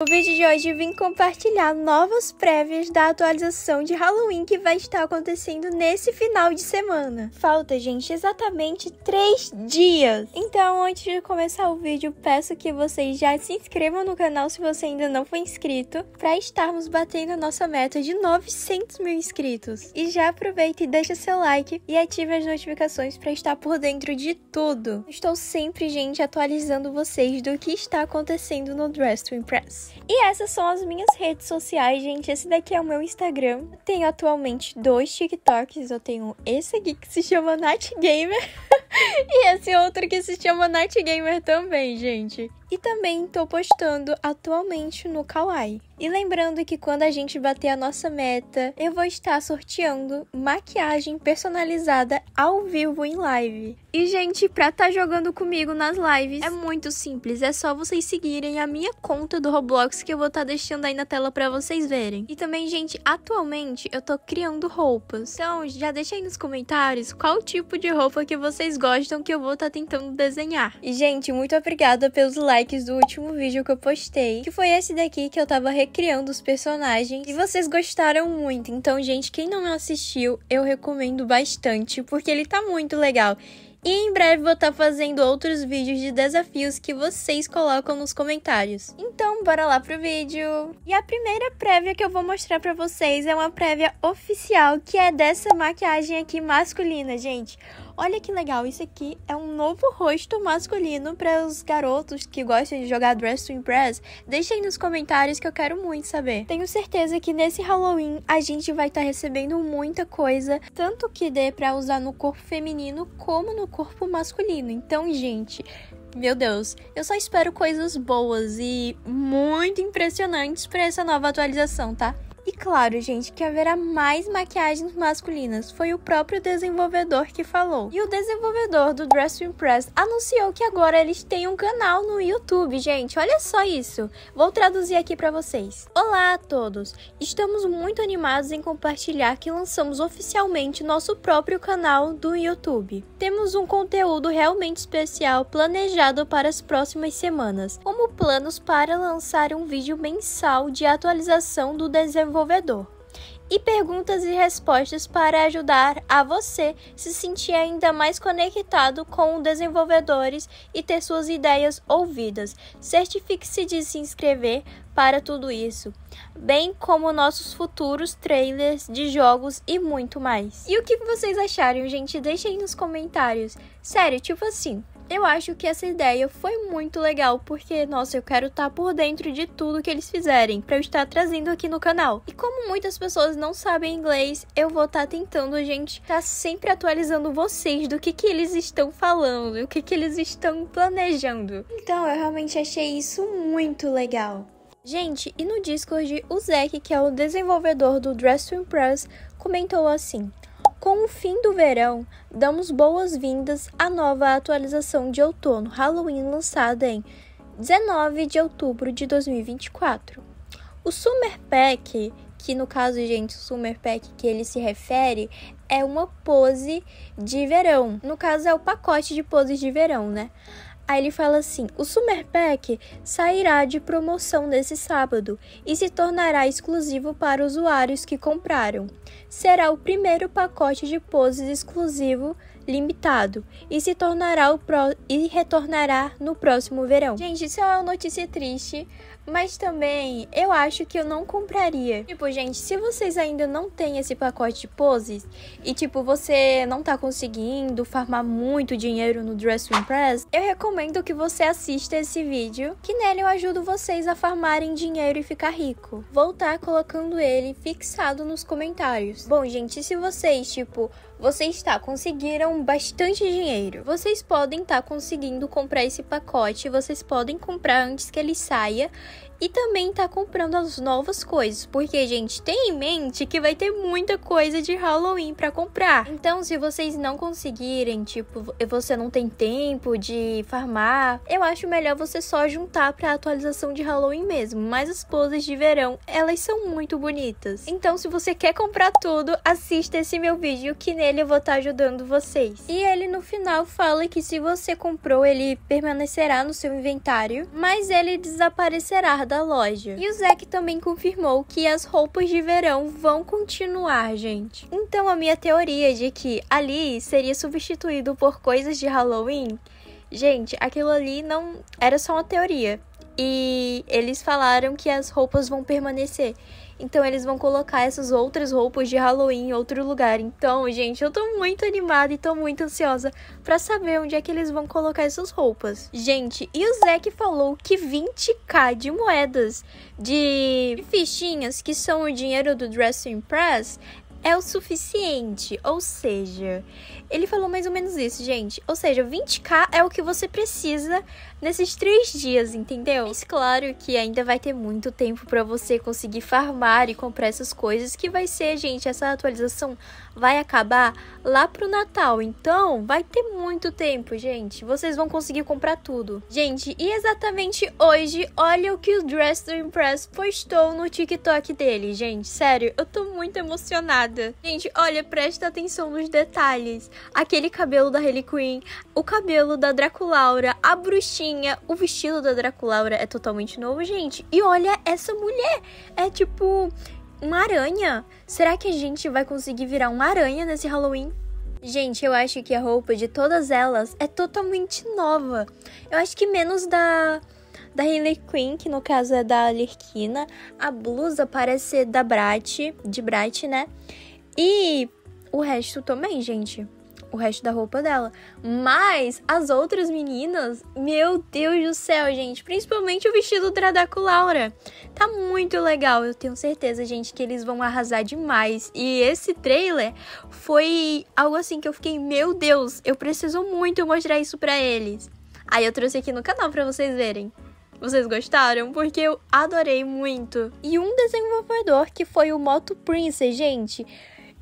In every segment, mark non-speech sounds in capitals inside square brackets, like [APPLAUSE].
No vídeo de hoje vim compartilhar novas prévias da atualização de Halloween que vai estar acontecendo nesse final de semana. Falta, gente, exatamente 3 dias. Então, antes de começar o vídeo, peço que vocês já se inscrevam no canal se você ainda não for inscrito, para estarmos batendo a nossa meta de 900 mil inscritos. E já aproveita e deixa seu like e ative as notificações para estar por dentro de tudo. Estou sempre, gente, atualizando vocês do que está acontecendo no Dress to Impress. E essas são as minhas redes sociais, gente. Esse daqui é o meu Instagram. Tenho atualmente dois TikToks. Eu tenho esse aqui que se chama Night Gamer. [LAUGHS] [LAUGHS] e esse outro que se chama Night Gamer também, gente. E também tô postando atualmente no Kawaii. E lembrando que quando a gente bater a nossa meta, eu vou estar sorteando maquiagem personalizada ao vivo em live. E gente, pra tá jogando comigo nas lives, é muito simples, é só vocês seguirem a minha conta do Roblox que eu vou estar tá deixando aí na tela pra vocês verem. E também, gente, atualmente eu tô criando roupas. Então, já deixa aí nos comentários qual tipo de roupa que vocês gostam que eu vou estar tá tentando desenhar. E, gente, muito obrigada pelos likes do último vídeo que eu postei, que foi esse daqui que eu tava recriando os personagens. E vocês gostaram muito, então, gente, quem não assistiu, eu recomendo bastante, porque ele tá muito legal. E em breve vou estar tá fazendo outros vídeos de desafios que vocês colocam nos comentários. Então, bora lá pro vídeo! E a primeira prévia que eu vou mostrar pra vocês é uma prévia oficial, que é dessa maquiagem aqui masculina, gente. Olha que legal, isso aqui é um novo rosto masculino para os garotos que gostam de jogar Dress to Impress. Deixem nos comentários que eu quero muito saber. Tenho certeza que nesse Halloween a gente vai estar tá recebendo muita coisa, tanto que dê para usar no corpo feminino como no corpo masculino. Então, gente, meu Deus, eu só espero coisas boas e muito impressionantes para essa nova atualização, tá? E claro, gente, que haverá mais maquiagens masculinas, foi o próprio desenvolvedor que falou. E o desenvolvedor do Dress to Impress anunciou que agora eles têm um canal no YouTube, gente. Olha só isso. Vou traduzir aqui para vocês. Olá a todos. Estamos muito animados em compartilhar que lançamos oficialmente nosso próprio canal do YouTube. Temos um conteúdo realmente especial planejado para as próximas semanas, como planos para lançar um vídeo mensal de atualização do desenvolvedor desenvolvedor. E perguntas e respostas para ajudar a você se sentir ainda mais conectado com os desenvolvedores e ter suas ideias ouvidas. Certifique-se de se inscrever para tudo isso, bem como nossos futuros trailers de jogos e muito mais. E o que vocês acharam, gente? Deixem nos comentários. Sério, tipo assim, eu acho que essa ideia foi muito legal, porque, nossa, eu quero estar tá por dentro de tudo que eles fizerem, para eu estar trazendo aqui no canal. E como muitas pessoas não sabem inglês, eu vou estar tá tentando, gente, estar tá sempre atualizando vocês do que, que eles estão falando, o que, que eles estão planejando. Então, eu realmente achei isso muito legal. Gente, e no Discord, o Zeke, que é o desenvolvedor do Dressing Press, comentou assim: com o fim do verão, damos boas-vindas à nova atualização de outono Halloween lançada em 19 de outubro de 2024. O Summer Pack, que no caso, gente, o Summer Pack que ele se refere é uma pose de verão. No caso, é o pacote de poses de verão, né? Aí ele fala assim: o Summer Pack sairá de promoção nesse sábado e se tornará exclusivo para usuários que compraram. Será o primeiro pacote de poses exclusivo limitado e se tornará o pro... e retornará no próximo verão. Gente, isso é uma notícia triste, mas também eu acho que eu não compraria. Tipo, gente, se vocês ainda não têm esse pacote de poses e tipo você não tá conseguindo farmar muito dinheiro no Dress to Impress, eu recomendo que você assista esse vídeo, que nele eu ajudo vocês a farmarem dinheiro e ficar rico. Vou estar tá colocando ele fixado nos comentários. Bom, gente, se vocês tipo vocês está conseguiram bastante dinheiro. Vocês podem estar tá conseguindo comprar esse pacote, vocês podem comprar antes que ele saia e também tá comprando as novas coisas, porque gente, tem em mente que vai ter muita coisa de Halloween para comprar. Então, se vocês não conseguirem, tipo, você não tem tempo de farmar, eu acho melhor você só juntar para atualização de Halloween mesmo, mas as poses de verão, elas são muito bonitas. Então, se você quer comprar tudo, assista esse meu vídeo que nele eu vou estar tá ajudando vocês. E ele no final fala que se você comprou, ele permanecerá no seu inventário, mas ele desaparecerá da loja. E o Zack também confirmou que as roupas de verão vão continuar, gente. Então a minha teoria de que ali seria substituído por coisas de Halloween, gente, aquilo ali não era só uma teoria. E eles falaram que as roupas vão permanecer. Então eles vão colocar essas outras roupas de Halloween em outro lugar. Então, gente, eu tô muito animada e tô muito ansiosa para saber onde é que eles vão colocar essas roupas. Gente, e o Zack falou que 20k de moedas de fichinhas que são o dinheiro do Dressing Press é o suficiente. Ou seja, ele falou mais ou menos isso, gente. Ou seja, 20k é o que você precisa nesses três dias, entendeu? Mas claro que ainda vai ter muito tempo para você conseguir farmar e comprar essas coisas, que vai ser, gente, essa atualização vai acabar lá pro Natal. Então, vai ter muito tempo, gente. Vocês vão conseguir comprar tudo. Gente, e exatamente hoje, olha o que o Dress to Impress postou no TikTok dele, gente. Sério, eu tô muito emocionada nada. Gente, olha, presta atenção nos detalhes. Aquele cabelo da Harley Quinn, o cabelo da Draculaura, a bruxinha, o vestido da Draculaura é totalmente novo, gente. E olha essa mulher, é tipo uma aranha. Será que a gente vai conseguir virar uma aranha nesse Halloween? Gente, eu acho que a roupa de todas elas é totalmente nova. Eu acho que menos da da Harley Quinn, que no caso é da Alerquina. A blusa parece ser da Brat, de Brat, né? E o resto também, gente. O resto da roupa dela. Mas as outras meninas, meu Deus do céu, gente. Principalmente o vestido da Draco Laura. Tá muito legal. Eu tenho certeza, gente, que eles vão arrasar demais. E esse trailer foi algo assim que eu fiquei, meu Deus, eu preciso muito mostrar isso pra eles. Aí eu trouxe aqui no canal pra vocês verem. Vocês gostaram? Porque eu adorei muito. E um desenvolvedor que foi o Moto Prince, gente,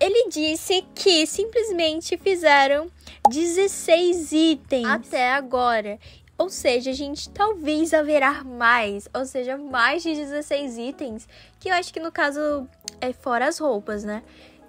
ele disse que simplesmente fizeram 16 itens até agora. Ou seja, a gente, talvez haverá mais. Ou seja, mais de 16 itens. Que eu acho que no caso é fora as roupas, né?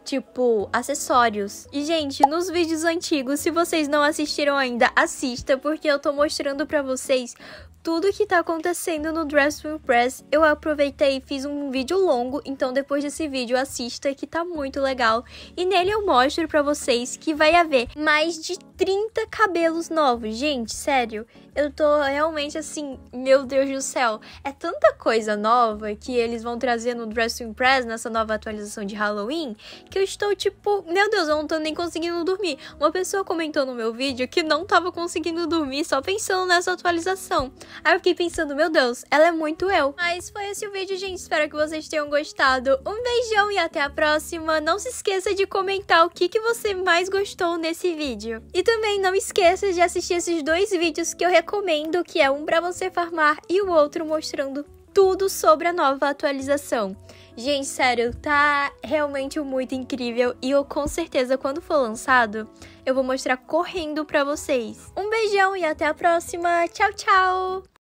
tipo acessórios. E gente, nos vídeos antigos, se vocês não assistiram ainda, assista porque eu tô mostrando para vocês tudo que tá acontecendo no Dressing Press, eu aproveitei e fiz um vídeo longo, então depois desse vídeo assista que tá muito legal. E nele eu mostro pra vocês que vai haver mais de 30 cabelos novos. Gente, sério, eu tô realmente assim, meu Deus do céu, é tanta coisa nova que eles vão trazer no Dressing Press, nessa nova atualização de Halloween, que eu estou tipo, meu Deus, eu não tô nem conseguindo dormir. Uma pessoa comentou no meu vídeo que não tava conseguindo dormir só pensando nessa atualização. Aí eu fiquei pensando, meu Deus, ela é muito eu. Mas foi esse o vídeo, gente. Espero que vocês tenham gostado. Um beijão e até a próxima. Não se esqueça de comentar o que, que você mais gostou nesse vídeo. E também não esqueça de assistir esses dois vídeos que eu recomendo, que é um pra você farmar e o outro mostrando tudo sobre a nova atualização. Gente, sério, tá realmente muito incrível e eu com certeza quando for lançado, eu vou mostrar correndo pra vocês. Um beijão e até a próxima. Tchau, tchau!